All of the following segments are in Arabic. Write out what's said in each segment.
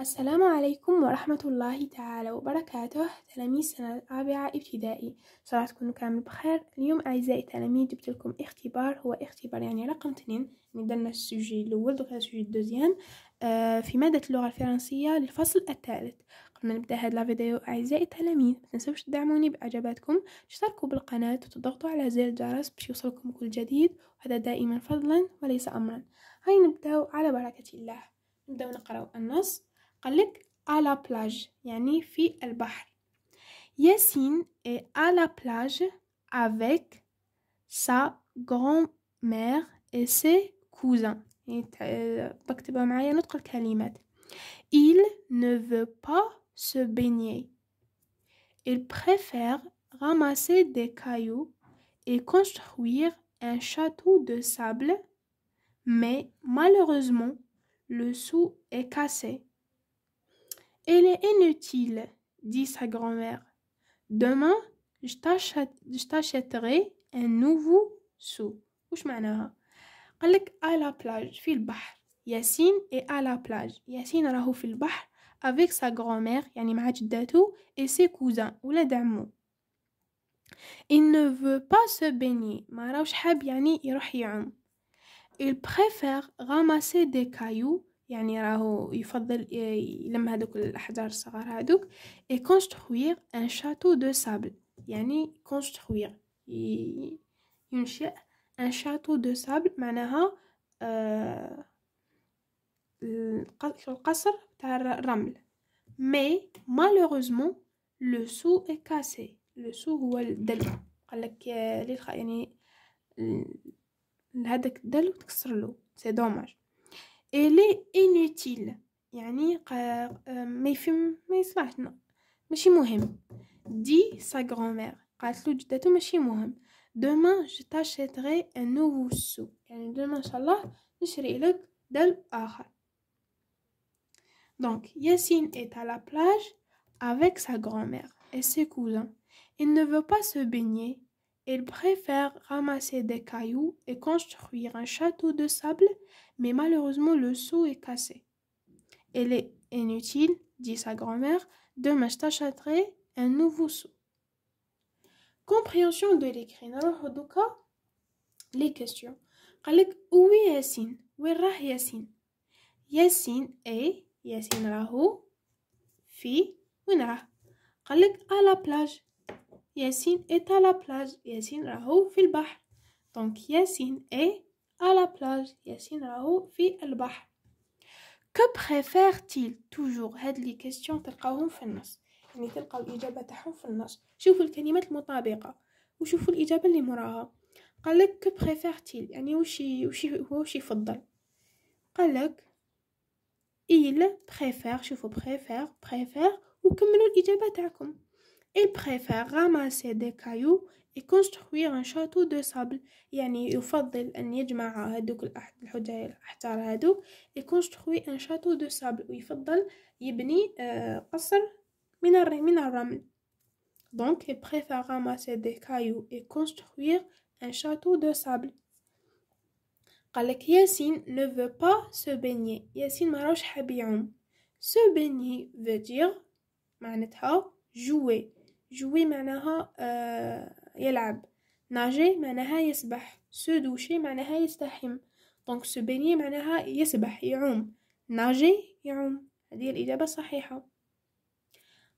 السلام عليكم ورحمة الله تعالى وبركاته تلاميذ سنة الرابعة ابتدائي صراحة تكونوا كامل بخير اليوم أعزائي التلاميذ جبت لكم اختبار هو اختبار يعني رقم اثنين يعني درنا السجي الأول درنا السجي الدوزيام آه في مادة اللغة الفرنسية للفصل الثالث قبل ما نبدا هاد الفيديو أعزائي التلاميذ ما تنسوش تدعموني بإعجاباتكم تشتركوا بالقناة وتضغطوا على زر الجرس باش يوصلكم كل جديد وهذا دائما فضلا وليس أمرا هاي نبداو على بركة الله نبداو نقراو النص à la plage يعني في البحر Yassine est à la plage avec sa grand-mère et ses cousins. Il ne veut pas se baigner. Il préfère ramasser des cailloux et construire un château de sable, mais malheureusement, le sou est cassé. Elle est inutile, dit sa grand-mère. Demain, je t'achèterai un nouveau seau. dire Elle à la plage le Yassine est à la plage est راهو في البحر avec sa grand-mère يعني et ses cousins ولاد il ne veut pas se baigner il préfère ramasser des cailloux يعني راهو يفضل إيه، يلم هذوك الاحجار الصغار هذوك اي كونستروير ان شاتو دو سابل يعني كونستروير ينشئ ان شاتو دو سابل معناها آه القصر تاع الرمل مي مالوروزمون لو سو اي كاسي لو سو هو الدلو قالك يعني هذاك الدلو تكسر له سي دوماج elle est inutile يعني ما يفهم ما يصلحنا ماشي مهم dit sa grand-mère قالت له جدته ماشي مهم demain je t'achèterai un nouveau sou demain ان شاء الله نشري لك donc Yassine est à la plage avec sa grand-mère et ses cousins il ne veut pas se baigner il préfère ramasser des cailloux et construire un château de sable, mais malheureusement le seau est cassé. Elle est inutile, dit sa grand-mère, de m'acheter un nouveau seau. Compréhension de l'écrit. les questions. dit « où est Yassine Yassine ?»« est Yassine Yassine, Fille à la plage ياسين إت على بلاج ياسين راهو في البحر. دونك ياسين إي على بلاج ياسين راهو في البحر. كو prefere تيل توجور هاد لي كيستيون تلقاوهم في النص يعني تلقاو الإجابة تاعهم في النص شوفوا الكلمات المطابقة وشوفوا الإجابة اللي موراها قالك كو préfère-t-il يعني وش وش هو وش يفضل قالك il préfère شوفوا préfère préfère وكملوا الإجابة تاعكم Il préfère ramasser des cailloux et construire un château de sable يعني يفضل أن يجمع هذوك الحجاج الأحجار هذوك construire un château de sable ويفضل يبني قصر من من الرمل donc il préfère ramasser des cailloux et construire un château de sable قالك ياسين ne veut pas se baigner ياسين ما راهوش حاب يعوم se baigner veut dire معناتها jouer جوي معناها آه، يلعب ناجي معناها يسبح دوشي معناها يستحم دونك سباني معناها يسبح يعوم ناجي يعوم هذه الإجابة الصحيحة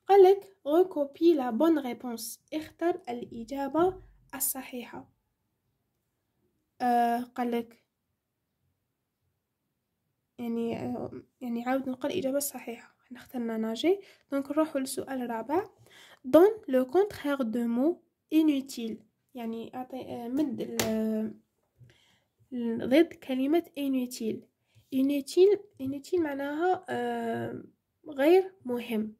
قالك ركوبي لا بون ريبونس اختر الإجابة الصحيحة آه قالك يعني آه، يعني عاود نقرأ الإجابة الصحيحة حنا اخترنا ناجي دونك نروحو للسؤال الرابع دون لو كونترير دو مو انوتيل يعني أعطي آه، مد آه، ضد كلمة انوتيل انوتيل انوتيل معناها آه، غير مهم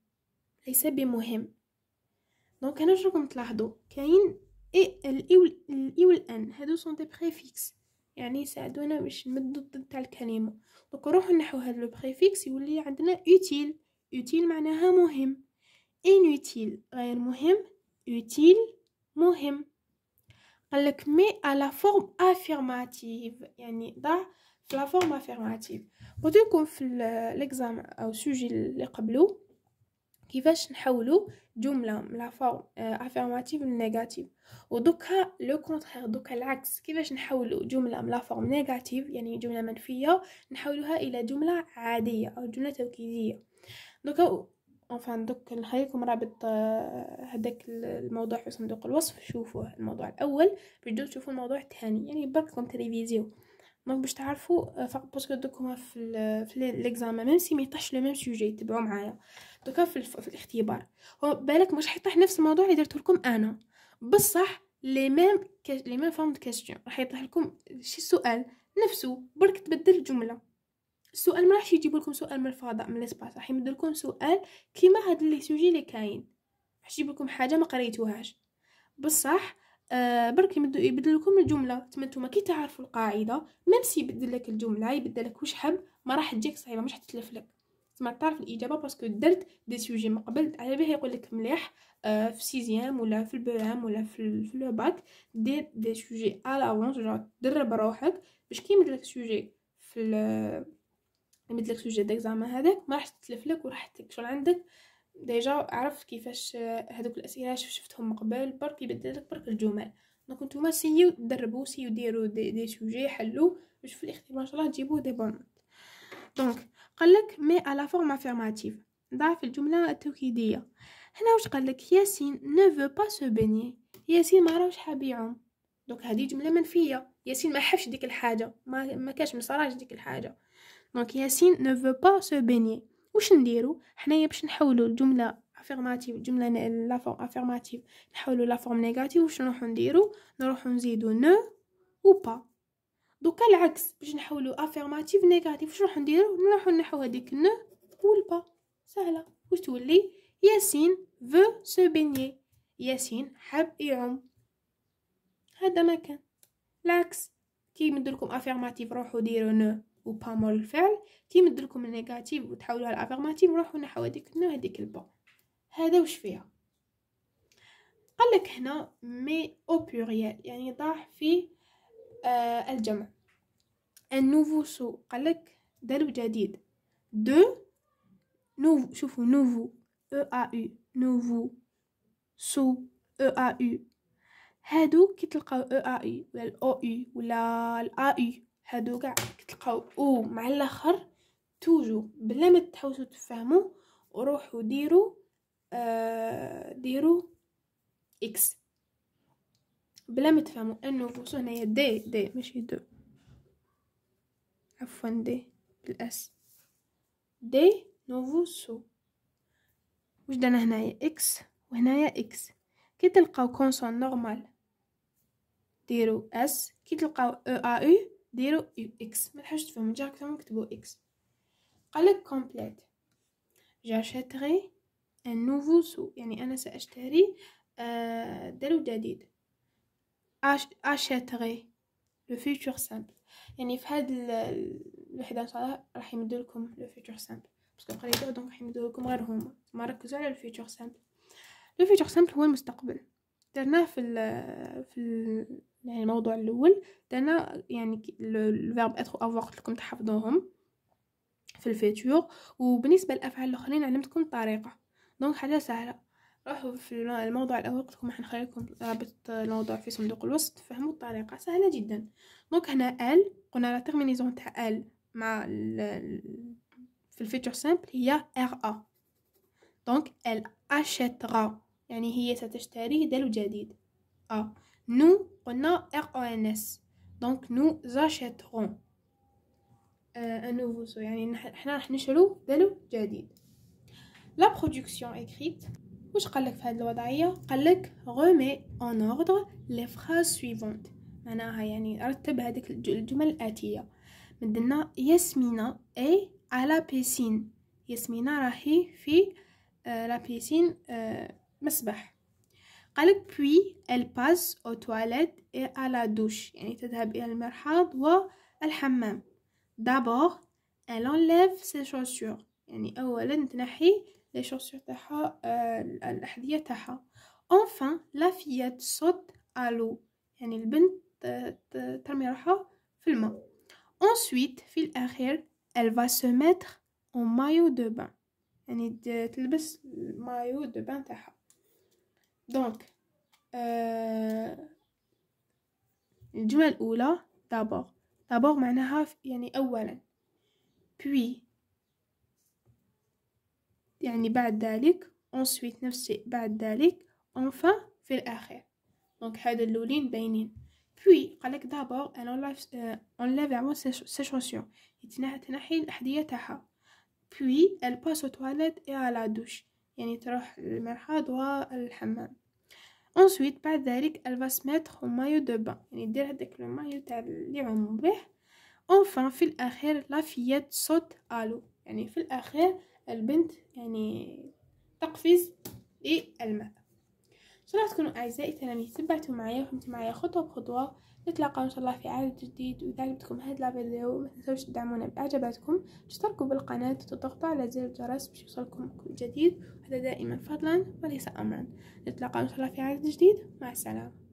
ليس بمهم دونك هنا راكم تلاحظوا كاين اي الاي والان هادو سون دي بريفيكس يعني يساعدونا باش نمدو الضد تاع الكلمه دونك نروحو نحو هاد لو بريفيكس يولي عندنا اوتيل اوتيل معناها مهم inutile غير مهم utile مهم قالك مي على فورم افيرماتيف يعني ضع في لا فورم افيرماتيف لكم في ليكزام او سوجي اللي قبلو كيفاش نحولو جمله من لا فورم افيرماتيف للنيجاتيف ودوكا لو كونترير دوكا العكس كيفاش نحولو جمله من لا فورم نيجاتيف يعني جمله منفيه نحولوها الى جمله عاديه او جمله توكيديه دوكا عفوا دوك نخليكم رابط هداك الموضوع في صندوق الوصف شوفوه الموضوع الاول باش تجيو تشوفوا الموضوع الثاني يعني بركم تريفيزيو دونك باش تعرفوا آه، فقط باسكو دوك هما في في ليكزام ميم سي ميطيحش لو ميم سوجي تبعوا معايا دوكا في, في الاختبار هو بالك مش حيطيح نفس الموضوع اللي درت لكم انا بصح لي ميم لي ميم فورم دو كاستيون راح يطيح لكم شي سؤال نفسه برك تبدل الجمله السؤال ما راحش يجيب لكم سؤال من الفضاء من الاسباس راح يمد لكم سؤال كيما هاد لي سوجي اللي كاين راح يجيب لكم حاجه ما قريتوهاش بصح آه برك يمدو يبدل لكم الجمله تما نتوما كي تعرفوا القاعده ميم سي يبدل لك الجمله يبدل لك واش حب ما راح تجيك صعيبه مش حتتلف لك تما تعرف الاجابه باسكو درت دي سوجي من قبل على بها يقول لك مليح آه في سيزيام ولا في البوام ولا في في لو دير دي سوجي على افونس درب روحك باش كي يمدلك سوجي في سوجي داك زعما هذاك ما راح لك وراح تكشل عندك ديجا عرفت كيفاش هذوك الاسئله شفتهم من قبل برك يبدل لك برك الجمل دونك نتوما سيو دربوا سيو ديروا دي, دي سوجي حلو باش في الاختبار ان شاء الله تجيبوا دي بون دونك قال لك مي على فورم افيرماتيف ضعف الجمله التوكيديه هنا واش قال لك ياسين نو فو با سو بيني ياسين ما راهوش حاب يعوم دونك هذه جمله منفيه ياسين ما حبش ديك الحاجه ما ما كاش مصراش ديك الحاجه دونك ياسين نو فو با سو بيني واش نديرو حنايا باش نحولو الجمله افيرماتيف الجمله لا فورم افيرماتيف نحولو لا فورم نيجاتيف واش نروحو نديرو نروحو نزيدو نو و با دوكا العكس باش نحولو افيرماتيف نيجاتيف واش نروحو نديرو نروحو نحو هذيك نو و البا سهله واش تولي ياسين فو سو بيني ياسين حب يعوم هذا ما كان العكس كي يمدلكم افيرماتيف روحو ديرو نو وبامول الفعل تيمد لكم النيجاتيف وتحولوها لافيرماتيف وراحوا نحو هذيك النو هذيك البا هذا وش فيها قال لك هنا مي او بلوريال يعني طاح في آه الجمع نوفو سو قال لك درب جديد دو نوفو شوفوا نوفو او ا يو نوفو سو او ا يو هادو كي تلقاو او ا يو ولا الاو يو ولا الا يو هادو كاع كتلقاو او مع الاخر توجو بلا ما تحاولوا تفهموا وروحوا ديروا آه ديروا اكس بلا ما تفهموا انه بوصو هنايا دي دي ماشي دو عفوا دي بالاس دي نوفو سو واش درنا هنايا اكس وهنايا اكس كي تلقاو كونسون نورمال ديرو اس كي تلقاو او ا او ديروا اكس ملحقش تفهموا جا اكثر كتبو اكس قالك كومبليت جاشتري ان نوفو سو يعني انا ساشتري آه، دلو جديد اشتري لو فيوتشر سامبل يعني في هاد الوحده ان شاء الله راح يمدوا لكم لو فيوتشر سامبل باسكو قريتو دونك راح يمدوا لكم غير هما ما ركزوا على الفيوتشر سامبل لو فيوتشر سامبل هو المستقبل درناه في الـ في الـ يعني الموضوع الاول درنا يعني الفيرب اتر او وقت لكم تحفظوهم في الفيتور وبالنسبه للافعال الاخرين علمتكم الطريقه دونك حاجه سهله روحوا في الموضوع الاول قلت لكم حنخلي لكم رابط الموضوع في صندوق الوصف تفهموا الطريقه سهله جدا دونك هنا ال قلنا لا تيرمينيزون تاع ال مع في الفيتور سامبل هي ار ا دونك ال اشيترا يعني هي ستشتري دلو جديد ا نو قلنا ار او ان اس دونك نو زاشيترون ان سو يعني حنا راح نشرو دلو جديد لا برودكسيون اكريت واش قالك في هاد الوضعيه قالك ريمي اون اوردر لي فراز سويفونت معناها يعني رتب هذيك الجمل الاتيه مدنا ياسمينة اي على بيسين ياسمينة راهي في آه، لا بيسين آه، مسبح قالك بوي الباس او تواليت اي على دوش يعني تذهب الى المرحاض والحمام دابور ال انليف سي شوسور يعني اولا تنحي لي شوسور تاعها آه، الاحذيه تاعها اونفان لا فيات صوت الو يعني البنت آه، ترمي روحها في الماء ensuite في الاخير elle va se mettre en maillot de bain يعني تلبس مايو دو بان تاعها دونك euh, الجملة الأولى دابور دابور معناها يعني أولا بوي يعني بعد ذلك اونسويت نفس الشيء بعد ذلك enfin في الأخير دونك هذا اللولين باينين بوي قالك دابور أنا أنلاف أنلاف عمود سي شونسيون تنحي الأحذية تاعها بوي elle passe aux toilettes et à يعني تروح للمرحاض والحمام اونسويت بعد ذلك elle va مايو دو بان يعني دير هذاك لو مايو تاع اللي عم به اونفان في الاخير لا فيات صوت الو يعني في الاخير البنت يعني تقفز للماء ان شاء الله تكونوا اعزائي تلاميذ تبعتوا معايا وفهمتوا معايا خطوه بخطوه نتلاقاو ان شاء الله في عدد جديد واذا عجبتكم هذا الفيديو ما تنسوش تدعمونا باعجاباتكم تشتركوا بالقناه وتضغطوا على زر الجرس باش يوصلكم كل جديد هذا دائما فضلا وليس امرا نتلاقاو ان شاء الله في عدد جديد مع السلامه